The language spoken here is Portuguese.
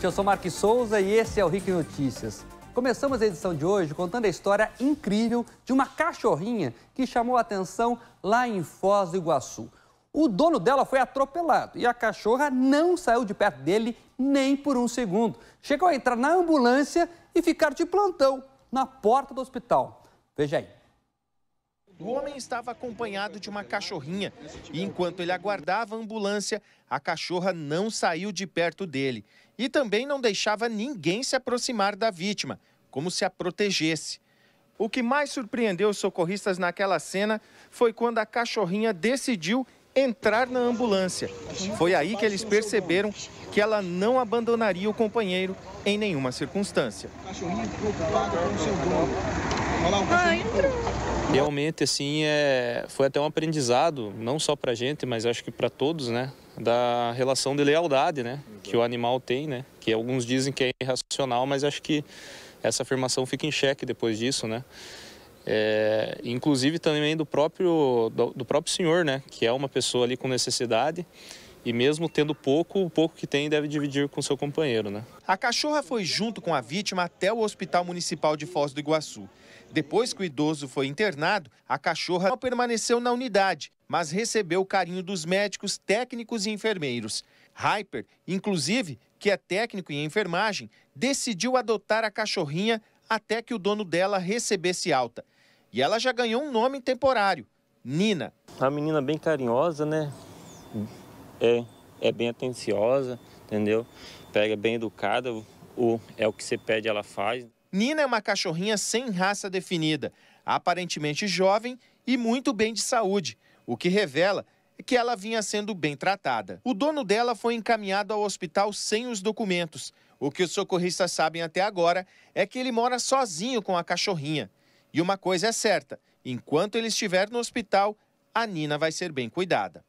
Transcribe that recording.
Eu sou Marques Souza e esse é o RIC Notícias. Começamos a edição de hoje contando a história incrível de uma cachorrinha que chamou a atenção lá em Foz do Iguaçu. O dono dela foi atropelado e a cachorra não saiu de perto dele nem por um segundo. Chegou a entrar na ambulância e ficar de plantão na porta do hospital. Veja aí. O homem estava acompanhado de uma cachorrinha e enquanto ele aguardava a ambulância, a cachorra não saiu de perto dele e também não deixava ninguém se aproximar da vítima, como se a protegesse. O que mais surpreendeu os socorristas naquela cena foi quando a cachorrinha decidiu entrar na ambulância. Foi aí que eles perceberam que ela não abandonaria o companheiro em nenhuma circunstância. Cachorrinha preocupada com o seu dono. Ah, Realmente, assim, é... foi até um aprendizado, não só para gente, mas acho que para todos, né? da relação de lealdade, né, que o animal tem, né, que alguns dizem que é irracional, mas acho que essa afirmação fica em xeque depois disso, né. É, inclusive também do próprio do, do, próprio senhor, né, que é uma pessoa ali com necessidade e mesmo tendo pouco, o pouco que tem deve dividir com seu companheiro, né. A cachorra foi junto com a vítima até o Hospital Municipal de Foz do Iguaçu. Depois que o idoso foi internado, a cachorra permaneceu na unidade mas recebeu o carinho dos médicos, técnicos e enfermeiros. Hyper, inclusive, que é técnico em enfermagem, decidiu adotar a cachorrinha até que o dono dela recebesse alta. E ela já ganhou um nome temporário, Nina. A menina bem carinhosa, né? É, é bem atenciosa, entendeu? Pega bem educada, o, é o que você pede, ela faz. Nina é uma cachorrinha sem raça definida, aparentemente jovem e muito bem de saúde o que revela é que ela vinha sendo bem tratada. O dono dela foi encaminhado ao hospital sem os documentos. O que os socorristas sabem até agora é que ele mora sozinho com a cachorrinha. E uma coisa é certa: enquanto ele estiver no hospital, a Nina vai ser bem cuidada.